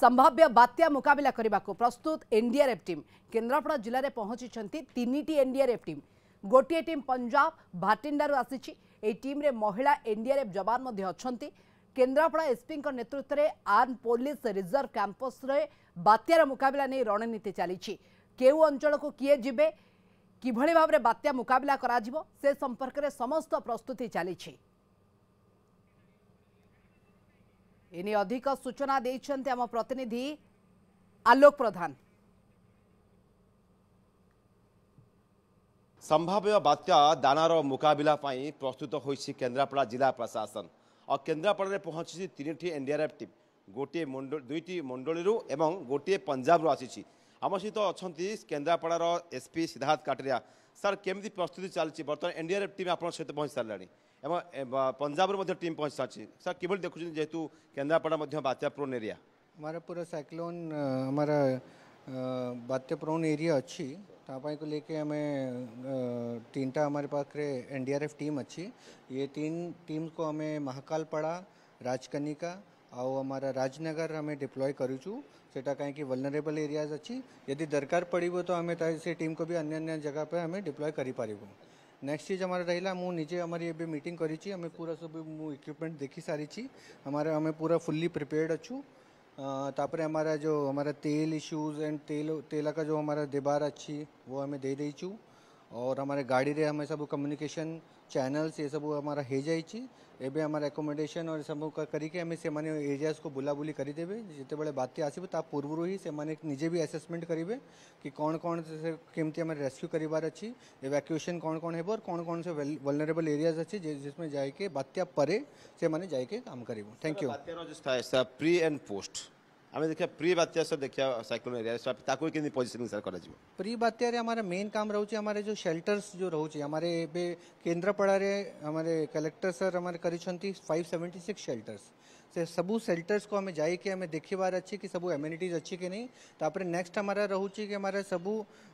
ସମ୍ଭାବ୍ୟ ବାତ୍ୟା ମୁକାବିଲା କରିବାକୁ ପ୍ରସ୍ତୁତ ଏନ୍ଡିଆର୍ଏଫ୍ ଟିମ୍ କେନ୍ଦ୍ରାପଡ଼ା ଜିଲ୍ଲାରେ ପହଞ୍ଚିଛନ୍ତି ତିନିଟି ଏନ୍ଡିଆର୍ଏଫ୍ ଟିମ୍ ଗୋଟିଏ ଟିମ୍ ପଞ୍ଜାବ ଭାଟିଣ୍ଡାରୁ ଆସିଛି ଏହି ଟିମ୍ରେ ମହିଳା ଏନ୍ଡିଆର୍ଏଫ୍ ଯବାନ ମଧ୍ୟ ଅଛନ୍ତି କେନ୍ଦ୍ରାପଡ଼ା ଏସ୍ପିଙ୍କ ନେତୃତ୍ୱରେ ଆର୍ମ ପୋଲିସ ରିଜର୍ଭ କ୍ୟାମ୍ପସ୍ରେ ବାତ୍ୟାର ମୁକାବିଲା ନେଇ ରଣନୀତି ଚାଲିଛି କେଉଁ ଅଞ୍ଚଳକୁ କିଏ ଯିବେ କିଭଳି ଭାବରେ ବାତ୍ୟା ମୁକାବିଲା କରାଯିବ ସେ ସମ୍ପର୍କରେ ସମସ୍ତ ପ୍ରସ୍ତୁତି ଚାଲିଛି এনে অধিক সূচনা দিয়েছেন আমার প্রতিনিধি আলোক প্রধান সম্ভাব্য বাত্যা দানার মোকাবিলা পাই প্রস্তুত হয়েছে কেন্দ্রাপড়া জেলা প্রশাসন আর কেন্দ্রাপড়ায় পৌঁছিছে তিনটি এনডিআরএফ টিম গোটিয়ে মন্ডল দুইটি মন্ডলীর এবং গোটিয়ে পঞ্জাবর আসিছে आम सहित अच्छा केन्द्रापड़ार एसपी सिद्धार्थ काटरिया सर केमी प्रस्तुति चलती बर्तमान एनडीआरएफ टीम आप सहित पहुँच सारे पंजाब टीम पहुँच सारी सर कि देखुं जेहतु केन्द्रापड़ा बात्यापूर्ण एरिया हमारा पूरा सैक्लोन हमारा बात्यापूर्ण एरिया अच्छी तापाई को लेके हमें तीन टा हमारे पास रे एनडीआरएफ टीम अच्छी ये तीन टीम को हमें महाकाल पड़ा राजकनिका આو અમાર રાજનગર અમે ડિપ્લોય કર્યુ છું seta કાઈ કે વલ્નરેબલ એરિયાસ છે યદી જરૂર પડીબો તો અમે તારેથી ટીમ કો ભી અન્ય અન્ય જગ્યા પર અમે ડિપ્લોય કરી પરibou નેક્સ્ટ ચીઝ અમારે રહીલા મુ નીચે અમારી એબી મીટિંગ કરી ચી અમે પૂરા સબ ઇકવિપમેન્ટ દેખી સારી ચી અમારે અમે પૂરા ફૂલી પ્રિપેર્ડ છું તાપરે અમાર જો અમારે તેલ ઇશ્યુઝ એન્ડ તેલ તેલકા જો અમારે દેબાર છે વો અમે દે દે છુ और हमारे गाड़ी रे हमें सब कम्युनिकेशन चैनल्स ये सब हमारा हो जाए एकोमोडेसन और सब करके आम से एरियाज को करदेवे करेदेवे जितेबाला बात्या आसो ता पूर्व ही से निजे भी आसेसमेंट करेंगे कि कौन कौन से केमती आम रेस्क्यू करार अच्छी एवाक्युएसन कौन कौन हो कौन कौन से वलनरेबल एरियाज अच्छे जिसमें जाके बात्या से जाके काम करेंगे thank you pre and post आम देखा प्री बात्या सर देखा सैक्लोन एरिया के सर कर प्रि बात्यारे मेन काम रोच आम जो सेल्टर्स जो रोचे आम केन्द्रापड़े कलेक्टर सर आम कर फाइव सेवेन्टी सिक्स सेल्टर्स सबू सेल्टर्स को हमें जाइए हमें देखी बार कि सब एम्यूनिटीज़ अच्छी कि नहीं तापर नेक्स्ट हमारा रोचे कि हमारा सब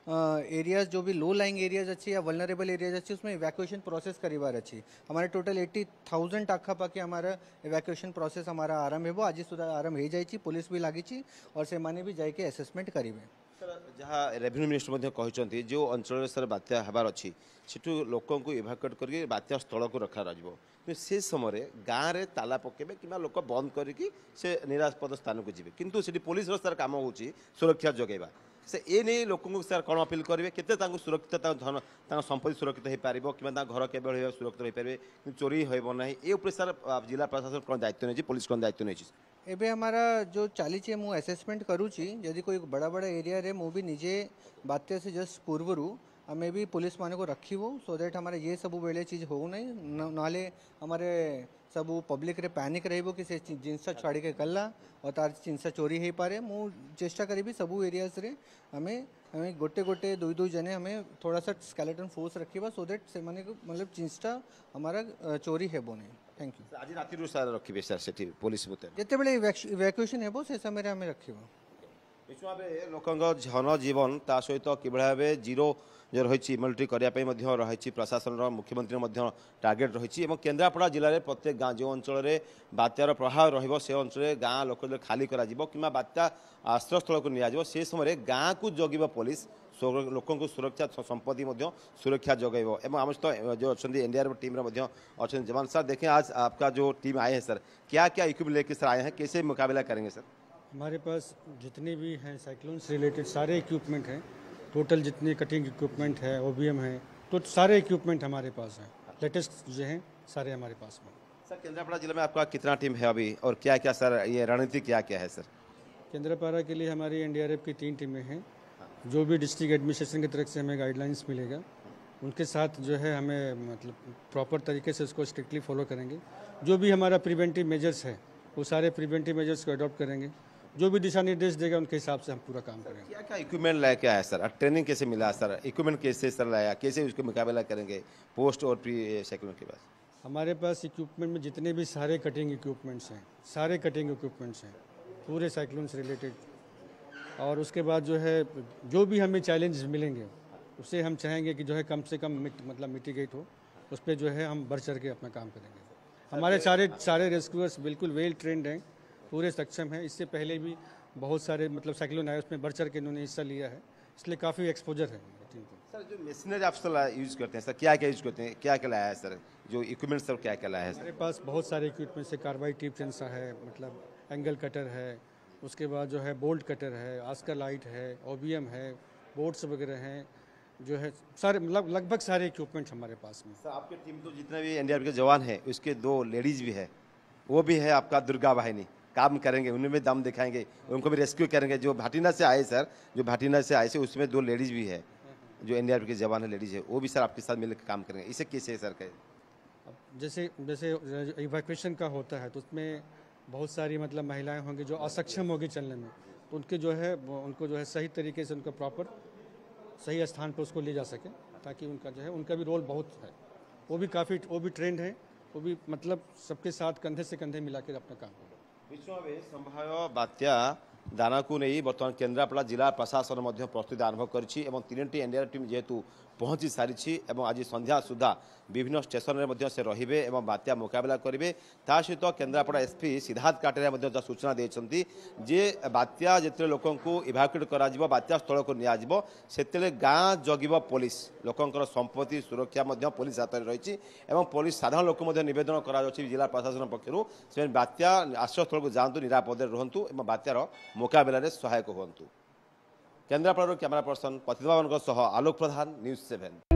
एरियाज जो भी लो लाइंग एरियाज अच्छी या वलनरेबल एरियाज अच्छी उसमें इवैक्यूएशन प्रोसेस करी बार अच्छी हमारे टोटल एट्टी थाउजेंड पाखापाखि हमारा इवैक्यूएशन प्रोसेस हमारा आरंभ हो आज सुधा आरंभ हो जाए पुलिस भी लगी और से भी जाके असेसमेंट करेंगे ଯାହା ରେଭିନ୍ୟୁ ମିନିଷ୍ଟର ମଧ୍ୟ କହିଛନ୍ତି ଯେଉଁ ଅଞ୍ଚଳରେ ସାର୍ ବାତ୍ୟା ହେବାର ଅଛି ସେଠୁ ଲୋକଙ୍କୁ ଇଭାକୁଏଟ୍ କରିକି ବାତ୍ୟା ସ୍ଥଳକୁ ରଖାଯିବ କିନ୍ତୁ ସେ ସମୟରେ ଗାଁରେ ତାଲା ପକାଇବେ କିମ୍ବା ଲୋକ ବନ୍ଦ କରିକି ସେ ନିରାପଦ ସ୍ଥାନକୁ ଯିବେ କିନ୍ତୁ ସେଠି ପୋଲିସର ସାର୍ କାମ ହେଉଛି ସୁରକ୍ଷା ଯୋଗାଇବା ସେ ଏ ନେଇ ଲୋକଙ୍କୁ ସାର୍ କ'ଣ ଅପିଲ୍ କରିବେ କେତେ ତାଙ୍କୁ ସୁରକ୍ଷିତ ତାଙ୍କ ଧନ ତାଙ୍କ ସମ୍ପତ୍ତି ସୁରକ୍ଷିତ ହୋଇପାରିବ କିମ୍ବା ତାଙ୍କ ଘର କେବେ ରହିବ ସୁରକ୍ଷିତ ହୋଇପାରିବେ କିନ୍ତୁ ଚୋରି ହେବ ନାହିଁ ଏ ଉପରେ ସାର୍ ଜିଲ୍ଲା ପ୍ରଶାସନ କ'ଣ ଦାୟିତ୍ୱ ନେଇଛି ପୋଲିସ କ'ଣ ଦାୟିତ୍ୱ ନେଇଛି एबे हमारा जो चली चे હું એસેસમેન્ટ કરું છી कोई बड़ा बड़ा एरिया रे હું निजे ନିଜେ बात्या से जस्ट पूर्वरू आम भी पुलिस मान को रखी सो दैट हमारे ये सब बेले चीज़ हो नहीं नाले हमारे सब पब्लिक रे पैनिक रहिबो कि से जिनस हाँ। के गल्ला और तार जिनस चोरी हो पारे मु चेष्टा करबी सब एरियाज आम गोटे गोटे दुई दुई जने हमें थोड़ा सा स्केलेटन फोर्स रखा सो दैट से माने मतलब जिनसटा हमारा चोरी हेबो ने थैंक यू आज राती रु सर से पुलिस मुते जते बेले इवैक्यूएशन समय रे लोकन जीवन ता सहित कि जीरो जो रही मिलिट्री करने रही प्रशासन मुख्यमंत्री टार्गेट रही केन्द्रापड़ा जिले में प्रत्येक गाँव जो अंचल बात्यार प्रभाव रे अंचल गाँ लोक खाली करवा बात्या आश्रयस्थल को निजी से समय गाँव को जगह पुलिस लोक सुरक्षा संपत्ति सुरक्षा जगह और आम सहित जो अच्छा एनडीआरएफ टीम अच्छे जवान सर देखें आज आपका जो टीम आए हैं सर क्या क्या इक्विपमेंट लेकर सर आए हैं कैसे मुकाबला करेंगे सर हमारे पास जितने भी हैं साइक्लोन से रिलेटेड सारे इक्विपमेंट हैं टोटल जितने कटिंग इक्विपमेंट है ओ है तो सारे इक्विपमेंट हमारे पास हैं लेटेस्ट जो हैं सारे हमारे पास हैं सर केंद्रापाड़ा जिले में आपका कितना टीम है अभी और क्या क्या सर ये रणनीति क्या क्या है सर केंद्रापाड़ा के लिए हमारी एन की तीन टीमें हैं जो भी डिस्ट्रिक्ट एडमिनिस्ट्रेशन की तरफ से हमें गाइडलाइंस मिलेगा उनके साथ जो है हमें मतलब प्रॉपर तरीके से उसको स्ट्रिक्टली फॉलो करेंगे जो भी हमारा प्रिवेंटिव मेजर्स है वो सारे प्रिवेंटिव मेजर्स को अडॉप्ट करेंगे जो भी दिशा निर्देश देगा उनके हिसाब से हम पूरा काम करेंगे क्या क्या इक्विपमेंट लाया क्या है सर ट्रेनिंग कैसे मिला सर इक्विपमेंट कैसे सर लाया कैसे उसके मुकाबला करेंगे पोस्ट और प्री सेकुलर eh, के पास हमारे पास इक्विपमेंट में जितने भी सारे कटिंग इक्विपमेंट्स हैं सारे कटिंग इक्विपमेंट्स हैं पूरे साइक्लोन से रिलेटेड और उसके बाद जो है जो भी हमें चैलेंज मिलेंगे उसे हम चाहेंगे कि जो है कम से कम मिट, मतलब मिटिगेट हो उस पर जो है हम बढ़ चढ़ के अपना काम करेंगे हमारे सारे सारे रेस्क्यूअर्स बिल्कुल वेल ट्रेंड हैं पूरे सक्षम हैं इससे पहले भी बहुत सारे मतलब साइक्लोन आए उसमें बढ़ चढ़ के इन्होंने हिस्सा लिया है इसलिए काफ़ी एक्सपोजर है टीम को सर जो मशीनरी आप सर यूज़ करते हैं सर क्या क्या यूज़ करते हैं क्या क्या लाया है सर जो इक्विपमेंट सर क्या क्या लाया है हमारे पास बहुत सारे इक्विपमेंट्स है कार्बाइड टिप सेंसा है मतलब एंगल कटर है उसके बाद जो है बोल्ट कटर है आस्कर लाइट है ओ है बोर्ड्स वगैरह हैं जो है सारे मतलब लगभग सारे इक्विपमेंट हमारे पास में सर आपके टीम तो जितने भी एनडीआरएफ के जवान हैं उसके दो लेडीज़ भी है वो भी है आपका दुर्गा वाहिनी काम करेंगे उनमें दम दिखाएंगे उनको भी रेस्क्यू करेंगे जो भाटीना से आए सर जो भाटीना से आए से उसमें दो लेडीज़ भी है जो एन के जवान है लेडीज़ है वो भी सर आपके साथ मिलकर काम करेंगे इसे कैसे है सर के जैसे जैसे इवैक्यूशन का होता है तो उसमें बहुत सारी मतलब महिलाएं होंगी जो असक्षम होगी चलने में तो उनके जो है उनको जो है सही तरीके से उनका प्रॉपर सही स्थान पर उसको ले जा सके ताकि उनका जो है उनका भी रोल बहुत है वो भी काफ़ी वो भी ट्रेंड है वो भी मतलब सबके साथ कंधे से कंधे मिला अपना काम होगा विश्ववे संभाव्य वात्या ଦାନାକୁ ନେଇ ବର୍ତ୍ତମାନ କେନ୍ଦ୍ରାପଡ଼ା ଜିଲ୍ଲା ପ୍ରଶାସନ ମଧ୍ୟ ପ୍ରସ୍ତୁତି ଆରମ୍ଭ କରିଛି ଏବଂ ତିନୋଟି ଏନ୍ଡିଆର୍ ଟିମ୍ ଯେହେତୁ ପହଞ୍ଚି ସାରିଛି ଏବଂ ଆଜି ସନ୍ଧ୍ୟା ସୁଦ୍ଧା ବିଭିନ୍ନ ଷ୍ଟେସନରେ ମଧ୍ୟ ସେ ରହିବେ ଏବଂ ବାତ୍ୟା ମୁକାବିଲା କରିବେ ତା ସହିତ କେନ୍ଦ୍ରାପଡ଼ା ଏସ୍ପି ସିଦ୍ଧାର୍ଥ କାଟେରିଆ ମଧ୍ୟ ଯାହା ସୂଚନା ଦେଇଛନ୍ତି ଯେ ବାତ୍ୟା ଯେତେବେଳେ ଲୋକଙ୍କୁ ଇଭାକୁଏଟ୍ କରାଯିବ ବାତ୍ୟା ସ୍ଥଳକୁ ନିଆଯିବ ସେତେବେଳେ ଗାଁ ଜଗିବ ପୋଲିସ ଲୋକଙ୍କର ସମ୍ପତ୍ତି ସୁରକ୍ଷା ମଧ୍ୟ ପୋଲିସ ହାତରେ ରହିଛି ଏବଂ ପୋଲିସ ସାଧାରଣ ଲୋକ ମଧ୍ୟ ନିବେଦନ କରାଯାଉଛି ଜିଲ୍ଲା ପ୍ରଶାସନ ପକ୍ଷରୁ ସେମାନେ ବାତ୍ୟା ଆଶ୍ରୟସ୍ଥଳକୁ ଯାଆନ୍ତୁ ନିରାପଦରେ ରୁହନ୍ତୁ ଏବଂ ବାତ୍ୟାର মোকাবিলাରେ ସହାୟକ ହୁଅନ୍ତୁ କେନ୍ଦ୍ରାପଡ଼ାରୁ କ୍ୟାମେରା ପର୍ସନ ପ୍ରତିଭାମାନଙ୍କ ସହ ଆଲୋକ ପ୍ରଧାନ ନ୍ୟୁଜ୍ ସେଭେନ୍